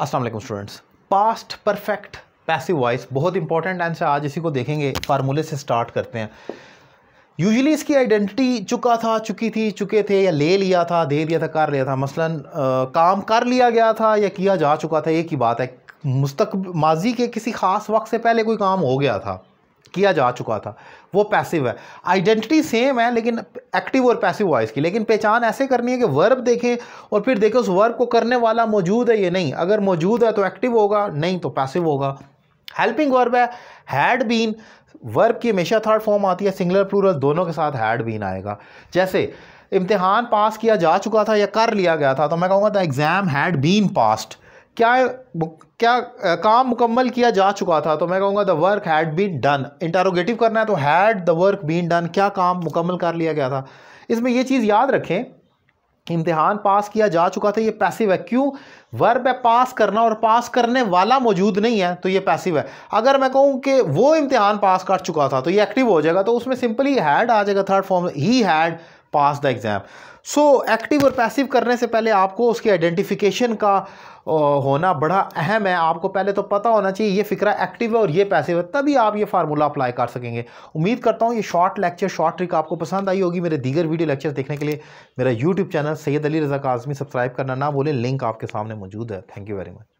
Aslam students past perfect passive voice बहुत important answer आज इसी को देखेंगे फार्मूले से स्टार्ट करते हैं यूजली इसकी आइडेंटिटी चुका था चुकी थी चुके थे या ले लिया था दे लिया था कर लिया था मसलन आ, काम कर लिया गया था या किया जा चुका था एक ही बात है मुस्तक माजी के किसी ख़ास वक्त से पहले कोई काम हो गया था किया जा चुका था वो पैसिव है आइडेंटिटी सेम है लेकिन एक्टिव और पैसिव वॉइस की लेकिन पहचान ऐसे करनी है कि वर्ब देखें और फिर देखें उस वर्ब को करने वाला मौजूद है ये नहीं अगर मौजूद है तो एक्टिव होगा नहीं तो पैसिव होगा हेल्पिंग वर्ब है हैड बीन वर्ब की हमेशा थर्ड फॉर्म आती है सिंगलर प्लूरल दोनों के साथ हैड बीन आएगा जैसे इम्तिहान पास किया जा चुका था या कर लिया गया था तो मैं कहूँगा the exam had been passed क्या क्या काम मुकम्मल किया जा चुका था तो मैं कहूँगा the work had been done interrogative करना है तो had the work been done क्या काम मुकम्मल कर लिया गया था इसमें यह चीज़ याद रखें इम्तिहान पास किया जा चुका था ये पैसिव है क्यों वर्ब है पास करना और पास करने वाला मौजूद नहीं है तो ये पैसिव है अगर मैं कहूँ कि वो इम्तिहान पास कर चुका था तो ये एक्टिव हो जाएगा तो उसमें सिंपली हैड आ जाएगा थर्ड फॉर्म ही had pass the exam so active और पैसिव करने से पहले आपको उसकी आइडेंटिफिकेशन का होना बड़ा अहम है आपको पहले तो पता होना चाहिए ये फ़िक्रा एक्टिव है और ये पैसिव है तभी आप ये फार्मूला अप्लाई कर सकेंगे उम्मीद करता हूँ ये शॉर्ट लेक्चर शॉर्ट ट्रिक आपको पसंद आई होगी मेरे दीगर वीडियो लेक्चर देखने के लिए मेरा YouTube channel Syed Ali Raza Kazmi subscribe करना ना बोले लिंक आपके सामने मौजूद है थैंक यू वेरी मच